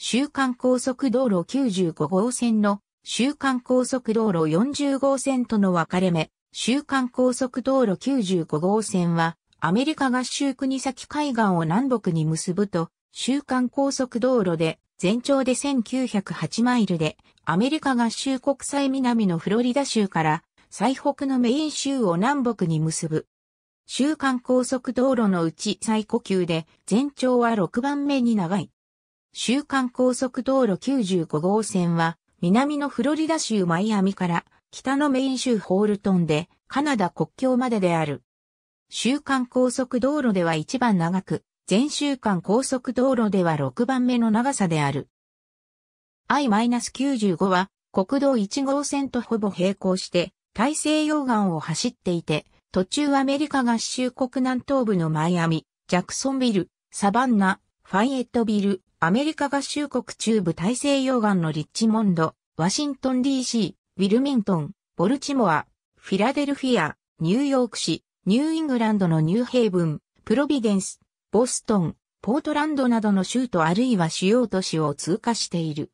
週間高速道路95号線の週間高速道路40号線との分かれ目、週間高速道路95号線はアメリカ合衆国先海岸を南北に結ぶと、週間高速道路で全長で1908マイルで、アメリカ合衆国際南のフロリダ州から最北のメイン州を南北に結ぶ。週間高速道路のうち最古級で全長は6番目に長い。週間高速道路95号線は、南のフロリダ州マイアミから、北のメイン州ホールトンで、カナダ国境までである。週間高速道路では一番長く、全週間高速道路では6番目の長さである。I-95 は国道1号線とほぼ並行して大西洋岸を走っていて、途中アメリカ合衆国南東部のマイアミ、ジャクソンビル、サバンナ、ファイエットビル、アメリカ合衆国中部大西洋岸のリッチモンド、ワシントン DC、ウィルミントン、ボルチモア、フィラデルフィア、ニューヨーク市、ニューイングランドのニューヘイブン、プロビデンス、ボストン、ポートランドなどの州都あるいは主要都市を通過している。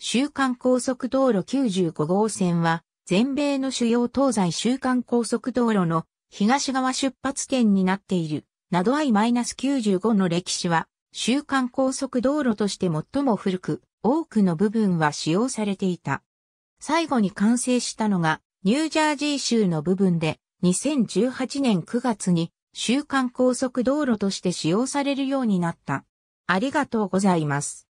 週間高速道路95号線は、全米の主要東西週間高速道路の東側出発点になっている、など I-95 の歴史は、週間高速道路として最も古く、多くの部分は使用されていた。最後に完成したのが、ニュージャージー州の部分で、2018年9月に、週間高速道路として使用されるようになった。ありがとうございます。